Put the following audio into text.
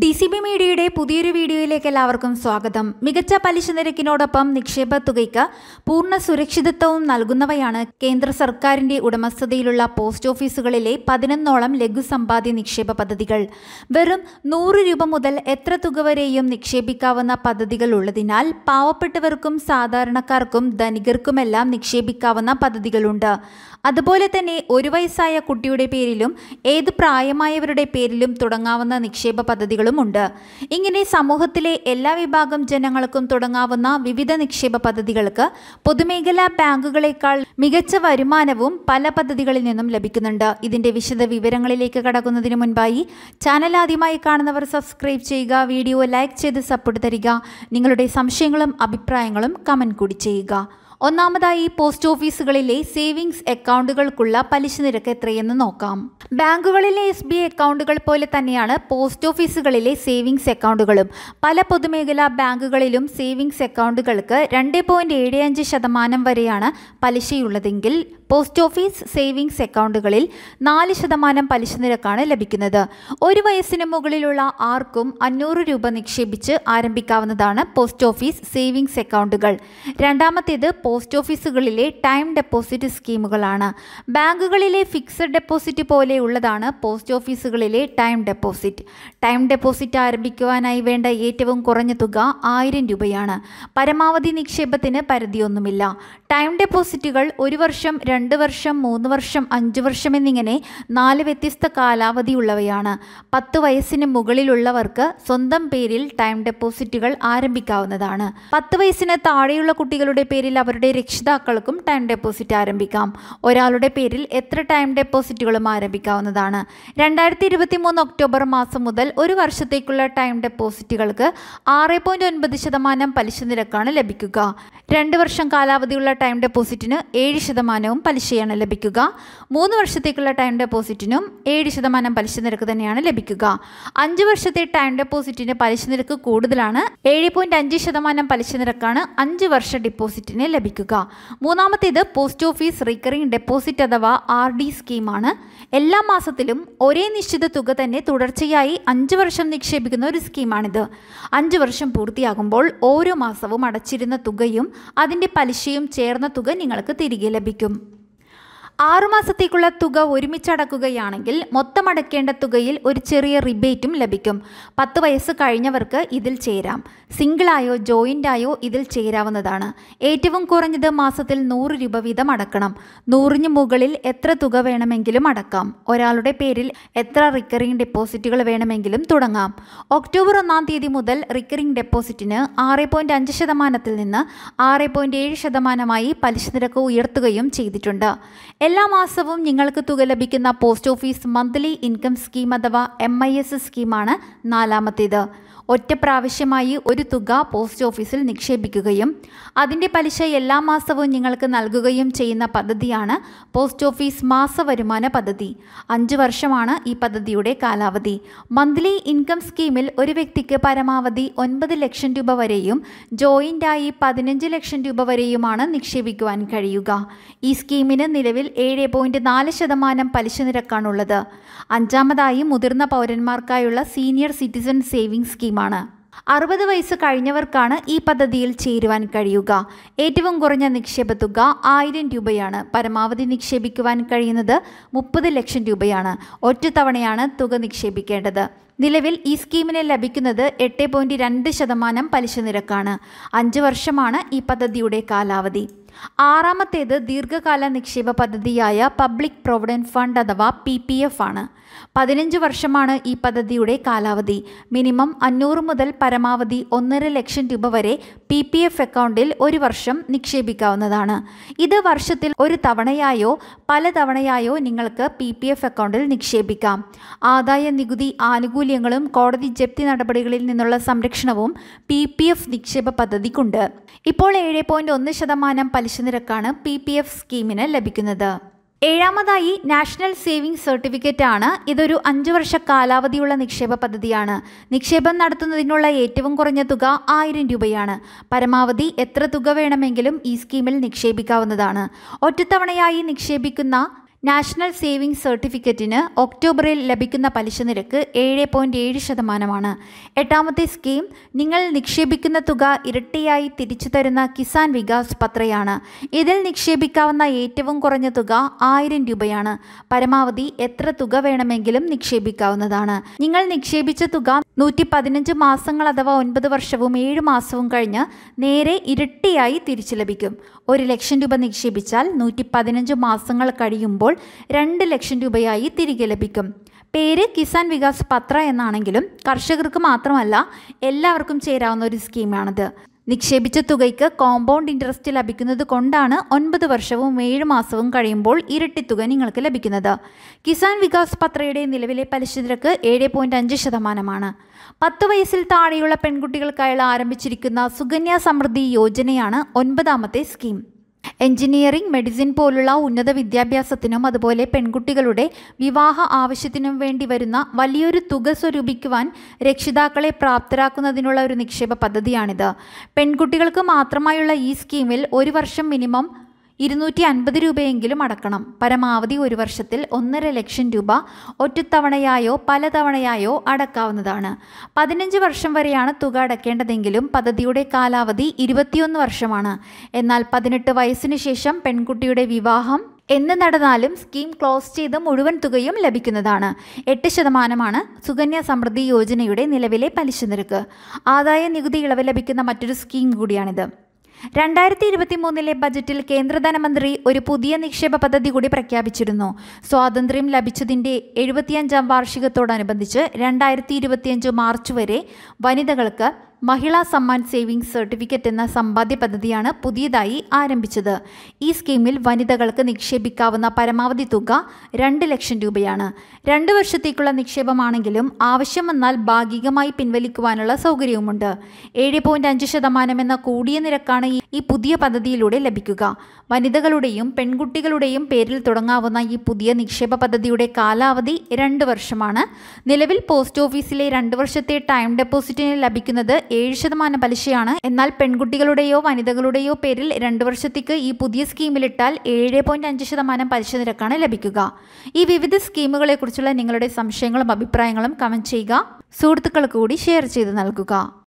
D C B മീഡിയയുടെ പുതിയൊരു വീഡിയോയിലേക്ക് എല്ലാവർക്കും സ്വാഗതം മികച്ച പലിശ നിരക്കിനോടൊപ്പം നിക്ഷേപ തുകയ്ക്ക് പൂർണ്ണ സുരക്ഷിതത്വവും നൽകുന്നവയാണ് കേന്ദ്ര സർക്കാരിന്റെ ഉടമസ്ഥതയിലുള്ള പോസ്റ്റ് ഓഫീസുകളിലെ പതിനൊന്നോളം ലഘുസമ്പാദ്യ നിക്ഷേപ പദ്ധതികൾ വെറും നൂറ് രൂപ മുതൽ എത്ര തുക വരെയും നിക്ഷേപിക്കാവുന്ന പദ്ധതികൾ ഉള്ളതിനാൽ പാവപ്പെട്ടവർക്കും സാധാരണക്കാർക്കും ധനികർക്കുമെല്ലാം നിക്ഷേപിക്കാവുന്ന പദ്ധതികളുണ്ട് അതുപോലെ തന്നെ ഒരു വയസ്സായ കുട്ടിയുടെ പേരിലും ഏത് പ്രായമായവരുടെ പേരിലും തുടങ്ങാവുന്ന നിക്ഷേപ പദ്ധതികൾ പദ്ധതികളുമുണ്ട് ഇങ്ങനെ സമൂഹത്തിലെ എല്ലാ വിഭാഗം ജനങ്ങൾക്കും തുടങ്ങാവുന്ന വിവിധ നിക്ഷേപ പദ്ധതികൾക്ക് പൊതുമേഖലാ ബാങ്കുകളെക്കാൾ മികച്ച വരുമാനവും പല പദ്ധതികളിൽ നിന്നും ലഭിക്കുന്നുണ്ട് ഇതിന്റെ വിശദ വിവരങ്ങളിലേക്ക് കടക്കുന്നതിന് മുൻപായി ചാനൽ ആദ്യമായി കാണുന്നവർ സബ്സ്ക്രൈബ് ചെയ്യുക വീഡിയോ ലൈക്ക് ചെയ്ത് സപ്പോർട്ട് തരിക നിങ്ങളുടെ സംശയങ്ങളും അഭിപ്രായങ്ങളും കമൻറ്റ് കൂടി ചെയ്യുക ഒന്നാമതായി പോസ്റ്റ് ഓഫീസുകളിലെ സേവിങ്സ് അക്കൗണ്ടുകൾക്കുള്ള പലിശ നിരക്ക് എത്രയെന്ന് നോക്കാം ബാങ്കുകളിലെ എസ് ബി അക്കൗണ്ടുകൾ പോലെ തന്നെയാണ് പോസ്റ്റ് ഓഫീസുകളിലെ സേവിങ്സ് അക്കൗണ്ടുകളും പല പൊതുമേഖലാ ബാങ്കുകളിലും സേവിങ്സ് അക്കൗണ്ടുകൾക്ക് രണ്ട് പോയിന്റ് ഏഴ് അഞ്ച് ശതമാനം വരെയാണ് പലിശയുള്ളതെങ്കിൽ പോസ്റ്റ് ഓഫീസ് സേവിങ്സ് അക്കൗണ്ടുകളിൽ നാല് ശതമാനം പലിശ നിരക്കാണ് ലഭിക്കുന്നത് ഒരു വയസ്സിന് മുകളിലുള്ള ആർക്കും അഞ്ഞൂറ് രൂപ നിക്ഷേപിച്ച് ആരംഭിക്കാവുന്നതാണ് പോസ്റ്റ് ഓഫീസ് സേവിങ്സ് അക്കൗണ്ടുകൾ രണ്ടാമത്തേത് പോസ്റ്റ് ഓഫീസുകളിലെ ടൈം ഡെപ്പോസിറ്റ് സ്കീമുകളാണ് ബാങ്കുകളിലെ ഫിക്സഡ് ഡെപ്പോസിറ്റ് പോലെയുള്ളതാണ് പോസ്റ്റ് ഓഫീസുകളിലെ ടൈം ഡെപ്പോസിറ്റ് ടൈം ഡെപ്പോസിറ്റ് ആരംഭിക്കുവാനായി വേണ്ട ഏറ്റവും കുറഞ്ഞ തുക ആയിരം രൂപയാണ് പരമാവധി നിക്ഷേപത്തിന് പരിധിയൊന്നുമില്ല ടൈം ഡെപ്പോസിറ്റുകൾ ഒരു വർഷം രണ്ട് വർഷം മൂന്ന് വർഷം അഞ്ച് വർഷം എന്നിങ്ങനെ നാല് വ്യത്യസ്ത കാലാവധിയുള്ളവയാണ് പത്ത് വയസ്സിന് മുകളിലുള്ളവർക്ക് സ്വന്തം പേരിൽ ടൈം ഡെപ്പോസിറ്റുകൾ ആരംഭിക്കാവുന്നതാണ് പത്ത് വയസ്സിന് താഴെയുള്ള കുട്ടികളുടെ പേരിൽ അവരുടെ രക്ഷിതാക്കൾക്കും ടൈം ഡെപ്പോസിറ്റ് ആരംഭിക്കാം ഒരാളുടെ പേരിൽ എത്ര ടൈം ഡെപ്പോസിറ്റുകളും ആരംഭിക്കാവുന്നതാണ് രണ്ടായിരത്തി ഇരുപത്തി മൂന്ന് ഒക്ടോബർ മാസം മുതൽ ഒരു വർഷത്തേക്കുള്ള ടൈം ഡെപ്പോസിറ്റുകൾക്ക് ആറ് പോയിന്റ് ഒൻപത് ശതമാനം പലിശ നിരക്കാണ് ലഭിക്കുക രണ്ട് വർഷം കാലാവധിയുള്ള ടൈം ഡെപ്പോസിറ്റിന് ഏഴ് ശതമാനവും പലിശയാണ് ലഭിക്കുക മൂന്ന് വർഷത്തേക്കുള്ള ടൈം ഡെപ്പോസിറ്റിനും ഏഴ് ശതമാനം പലിശ നിരക്ക് തന്നെയാണ് ലഭിക്കുക അഞ്ച് വർഷത്തെ ടൈം ഡെപ്പോസിറ്റിന് പലിശ നിരക്ക് കൂടുതലാണ് ഏഴ് പോയിന്റ് അഞ്ച് ശതമാനം പലിശ നിരക്കാണ് അഞ്ച് വർഷ ഡിപ്പോസിറ്റിന് ലഭിക്കുക മൂന്നാമത്തേത് പോസ്റ്റ് ഓഫീസ് റിക്കറിംഗ് ഡെപ്പോസിറ്റ് അഥവാ ആർ ഡി സ്കീമാണ് എല്ലാ മാസത്തിലും ഒരേ നിശ്ചിത തുക തന്നെ തുടർച്ചയായി അഞ്ച് വർഷം നിക്ഷേപിക്കുന്ന ഒരു സ്കീമാണിത് അഞ്ച് വർഷം പൂർത്തിയാകുമ്പോൾ ഓരോ മാസവും അടച്ചിരുന്ന തുകയും അതിൻ്റെ പലിശയും ചേർ ചേർന്ന തുക നിങ്ങൾക്ക് തിരികെ ലഭിക്കും ആറുമാസത്തേക്കുള്ള തുക ഒരുമിച്ചടക്കുകയാണെങ്കിൽ മൊത്തമടക്കേണ്ട തുകയിൽ ഒരു ചെറിയ റിബേറ്റും ലഭിക്കും പത്ത് വയസ്സ് കഴിഞ്ഞവർക്ക് ഇതിൽ ചേരാം സിംഗിളായോ ജോയിൻ്റായോ ഇതിൽ ചേരാവുന്നതാണ് ഏറ്റവും കുറഞ്ഞത് മാസത്തിൽ നൂറ് രൂപ വീതം അടക്കണം നൂറിന് മുകളിൽ എത്ര തുക വേണമെങ്കിലും അടക്കാം ഒരാളുടെ പേരിൽ എത്ര റിക്കറിംഗ് ഡെപ്പോസിറ്റുകൾ വേണമെങ്കിലും തുടങ്ങാം ഒക്ടോബർ ഒന്നാം തീയതി മുതൽ റിക്കറിംഗ് ഡെപ്പോസിറ്റിന് ആറ് പോയിൻറ്റ് അഞ്ച് ശതമാനത്തിൽ നിന്ന് ആറ് പോയിൻറ്റ് ഏഴ് ശതമാനമായി പലിശ നിരക്ക് ഉയർത്തുകയും ചെയ്തിട്ടുണ്ട് എല്ലാ മാസവും നിങ്ങൾക്ക് തുക ലഭിക്കുന്ന post office monthly income scheme അഥവാ എം ഐ എസ് സ്കീമാണ് നാലാമത്തേത് ഒറ്റ പ്രാവശ്യമായി ഒരു തുക പോസ്റ്റ് ഓഫീസിൽ നിക്ഷേപിക്കുകയും അതിൻ്റെ പലിശ എല്ലാ മാസവും നിങ്ങൾക്ക് നൽകുകയും ചെയ്യുന്ന പദ്ധതിയാണ് പോസ്റ്റ് ഓഫീസ് മാസ വരുമാന പദ്ധതി അഞ്ച് വർഷമാണ് ഈ പദ്ധതിയുടെ കാലാവധി മന്ത്ലി ഇൻകം സ്കീമിൽ ഒരു വ്യക്തിക്ക് പരമാവധി ഒൻപത് ലക്ഷം രൂപ വരെയും ജോയിൻ്റായി പതിനഞ്ച് ലക്ഷം രൂപ വരെയുമാണ് നിക്ഷേപിക്കുവാൻ കഴിയുക ഈ സ്കീമിന് നിലവിൽ ഏഴ് പോയിൻറ്റ് നാല് ശതമാനം പലിശ നിരക്കാണുള്ളത് അഞ്ചാമതായി മുതിർന്ന പൗരന്മാർക്കായുള്ള സീനിയർ സിറ്റിസൺ സേവിംഗ് സ്കീം സ്കീമാണ് അറുപത് വയസ്സ് കഴിഞ്ഞവർക്കാണ് ഈ പദ്ധതിയിൽ ചേരുവാൻ കഴിയുക ഏറ്റവും കുറഞ്ഞ നിക്ഷേപ തുക ആയിരം രൂപയാണ് പരമാവധി നിക്ഷേപിക്കുവാൻ കഴിയുന്നത് മുപ്പത് ലക്ഷം രൂപയാണ് ഒറ്റത്തവണയാണ് തുക നിക്ഷേപിക്കേണ്ടത് നിലവിൽ ഈ സ്കീമിന് ലഭിക്കുന്നത് എട്ട് പോയിൻറ്റ് രണ്ട് ശതമാനം പലിശ നിരക്കാണ് അഞ്ച് വർഷമാണ് ഈ പദ്ധതിയുടെ കാലാവധി ആറാമത്തേത് ദീർഘകാല നിക്ഷേപ പദ്ധതിയായ പബ്ലിക് പ്രൊവിഡൻറ്റ് ഫണ്ട് അഥവാ പി പി എഫ് ആണ് പതിനഞ്ച് വർഷമാണ് ഈ പദ്ധതിയുടെ കാലാവധി മിനിമം അഞ്ഞൂറ് മുതൽ പരമാവധി ഒന്നര ലക്ഷം രൂപ വരെ പി പി എഫ് അക്കൗണ്ടിൽ ഒരു വർഷം നിക്ഷേപിക്കാവുന്നതാണ് ഇത് വർഷത്തിൽ ഒരു തവണയായോ പല തവണയായോ നിങ്ങൾക്ക് പി പി എഫ് അക്കൗണ്ടിൽ നിക്ഷേപിക്കാം ആദായ നികുതി ആനുകൂല്യങ്ങളും കോടതി ജപ്തി നടപടികളിൽ നിന്നുള്ള സംരക്ഷണവും പി പി എഫ് നിക്ഷേപ പദ്ധതിക്കുണ്ട് ഇപ്പോൾ ഏഴ് പോയിൻറ്റ് ഒന്ന് ശതമാനം പലിശ നിരക്കാണ് പി പി എഫ് സ്കീമിന് ലഭിക്കുന്നത് ഏഴാമതായി നാഷണൽ സേവിംഗ് സർട്ടിഫിക്കറ്റ് ആണ് ഇതൊരു അഞ്ചു വർഷ കാലാവധിയുള്ള നിക്ഷേപ പദ്ധതിയാണ് നിക്ഷേപം നടത്തുന്നതിനുള്ള ഏറ്റവും കുറഞ്ഞ തുക ആയിരം രൂപയാണ് പരമാവധി എത്ര തുക വേണമെങ്കിലും ഈ സ്കീമിൽ നിക്ഷേപിക്കാവുന്നതാണ് ഒറ്റത്തവണയായി നിക്ഷേപിക്കുന്ന നാഷണൽ സേവിംഗ് സർട്ടിഫിക്കറ്റിന് ഒക്ടോബറിൽ ലഭിക്കുന്ന പലിശ നിരക്ക് ഏഴ് പോയിൻറ്റ് ഏഴ് ശതമാനമാണ് എട്ടാമത്തെ സ്കീം നിങ്ങൾ നിക്ഷേപിക്കുന്ന തുക ഇരട്ടിയായി തിരിച്ചു തരുന്ന കിസാൻ വികാസ് പത്രയാണ് ഇതിൽ നിക്ഷേപിക്കാവുന്ന ഏറ്റവും കുറഞ്ഞ തുക ആയിരം രൂപയാണ് പരമാവധി എത്ര തുക വേണമെങ്കിലും നിക്ഷേപിക്കാവുന്നതാണ് നിങ്ങൾ നിക്ഷേപിച്ച തുക നൂറ്റി പതിനഞ്ച് മാസങ്ങൾ അഥവാ ഒൻപത് വർഷവും ഏഴ് മാസവും കഴിഞ്ഞ് നേരെ ഇരട്ടിയായി തിരിച്ചു ലഭിക്കും ഒരു ലക്ഷം രൂപ നിക്ഷേപിച്ചാൽ നൂറ്റി പതിനഞ്ച് മാസങ്ങൾ കഴിയുമ്പോൾ രണ്ട് ലക്ഷം രൂപയായി തിരികെ ലഭിക്കും പേര് കിസാൻ വികാസ് പത്ര എന്നാണെങ്കിലും കർഷകർക്ക് മാത്രമല്ല എല്ലാവർക്കും ചേരാവുന്ന ഒരു സ്കീമാണിത് നിക്ഷേപിച്ച തുകയ്ക്ക് കോമ്പൗണ്ട് ഇൻട്രസ്റ്റ് ലഭിക്കുന്നത് കൊണ്ടാണ് ഒൻപത് വർഷവും ഏഴ് മാസവും കഴിയുമ്പോൾ ഇരട്ടി തുക നിങ്ങൾക്ക് ലഭിക്കുന്നത് കിസാൻ വികാസ് പത്രയുടെ നിലവിലെ പലിശ നിരക്ക് ഏഴ് പോയിൻറ്റ് അഞ്ച് ശതമാനമാണ് പത്ത് വയസ്സിൽ താഴെയുള്ള പെൺകുട്ടികൾക്കായുള്ള ആരംഭിച്ചിരിക്കുന്ന സുകന്യാ സമൃദ്ധി യോജനയാണ് ഒൻപതാമത്തെ സ്കീം എഞ്ചിനീയറിംഗ് മെഡിസിൻ പോലുള്ള ഉന്നത വിദ്യാഭ്യാസത്തിനും അതുപോലെ പെൺകുട്ടികളുടെ വിവാഹ ആവശ്യത്തിനും വേണ്ടി വരുന്ന വലിയൊരു തുക സ്വരൂപിക്കുവാൻ രക്ഷിതാക്കളെ പ്രാപ്തരാക്കുന്നതിനുള്ള ഒരു നിക്ഷേപ പദ്ധതിയാണിത് പെൺകുട്ടികൾക്ക് മാത്രമായുള്ള ഈ സ്കീമിൽ ഒരു വർഷം മിനിമം ഇരുന്നൂറ്റി അൻപത് രൂപയെങ്കിലും അടക്കണം പരമാവധി ഒരു വർഷത്തിൽ ഒന്നര ലക്ഷം രൂപ ഒറ്റത്തവണയായോ പലതവണയായോ അടക്കാവുന്നതാണ് പതിനഞ്ച് വർഷം വരെയാണ് തുക അടക്കേണ്ടതെങ്കിലും പദ്ധതിയുടെ കാലാവധി ഇരുപത്തിയൊന്ന് വർഷമാണ് എന്നാൽ പതിനെട്ട് വയസ്സിനു ശേഷം പെൺകുട്ടിയുടെ വിവാഹം എന്ന് നടന്നാലും സ്കീം ക്ലോസ് ചെയ്ത് മുഴുവൻ തുകയും ലഭിക്കുന്നതാണ് എട്ട് ശതമാനമാണ് സുകന്യ സമൃദ്ധി യോജനയുടെ നിലവിലെ പലിശ നിരക്ക് ആദായ നികുതി ഇളവ് ലഭിക്കുന്ന മറ്റൊരു സ്കീം കൂടിയാണിത് രണ്ടായിരത്തി ഇരുപത്തി മൂന്നിലെ ബജറ്റിൽ കേന്ദ്ര ധനമന്ത്രി ഒരു പുതിയ നിക്ഷേപ പദ്ധതി കൂടി പ്രഖ്യാപിച്ചിരുന്നു സ്വാതന്ത്ര്യം ലഭിച്ചതിൻ്റെ എഴുപത്തിയഞ്ചാം വാർഷികത്തോടനുബന്ധിച്ച് രണ്ടായിരത്തി ഇരുപത്തിയഞ്ച് മാർച്ച് വരെ വനിതകൾക്ക് മഹിളാ സമ്മാൻ സേവിംഗ് സർട്ടിഫിക്കറ്റ് എന്ന സമ്പാദ്യ പദ്ധതിയാണ് പുതിയതായി ആരംഭിച്ചത് ഈ സ്കീമിൽ വനിതകൾക്ക് നിക്ഷേപിക്കാവുന്ന പരമാവധി തുക രണ്ട് ലക്ഷം രൂപയാണ് രണ്ട് വർഷത്തേക്കുള്ള നിക്ഷേപമാണെങ്കിലും ആവശ്യം വന്നാൽ ഭാഗികമായി പിൻവലിക്കുവാനുള്ള സൗകര്യവുമുണ്ട് ഏഴ് പോയിന്റ് അഞ്ച് ശതമാനം എന്ന കൂടിയ നിരക്കാണ് ഈ പുതിയ പദ്ധതിയിലൂടെ ലഭിക്കുക വനിതകളുടെയും പെൺകുട്ടികളുടെയും പേരിൽ തുടങ്ങാവുന്ന ഈ പുതിയ നിക്ഷേപ പദ്ധതിയുടെ കാലാവധി രണ്ട് വർഷമാണ് നിലവിൽ പോസ്റ്റ് ഓഫീസിലെ രണ്ട് വർഷത്തെ ടൈം ഡെപ്പോസിറ്റിന് ലഭിക്കുന്നത് ഏഴ് ശതമാനം പലിശയാണ് എന്നാൽ പെൺകുട്ടികളുടെയോ വനിതകളുടെയോ പേരിൽ രണ്ട് വർഷത്തേക്ക് ഈ പുതിയ സ്കീമിലിട്ടാൽ ഏഴ് പോയിന്റ് അഞ്ച് ശതമാനം പലിശ നിരക്കാണ് ലഭിക്കുക ഈ വിവിധ സ്കീമുകളെക്കുറിച്ചുള്ള നിങ്ങളുടെ സംശയങ്ങളും അഭിപ്രായങ്ങളും കമന്റ് ചെയ്യുക സുഹൃത്തുക്കൾ കൂടി ഷെയർ ചെയ്ത് നൽകുക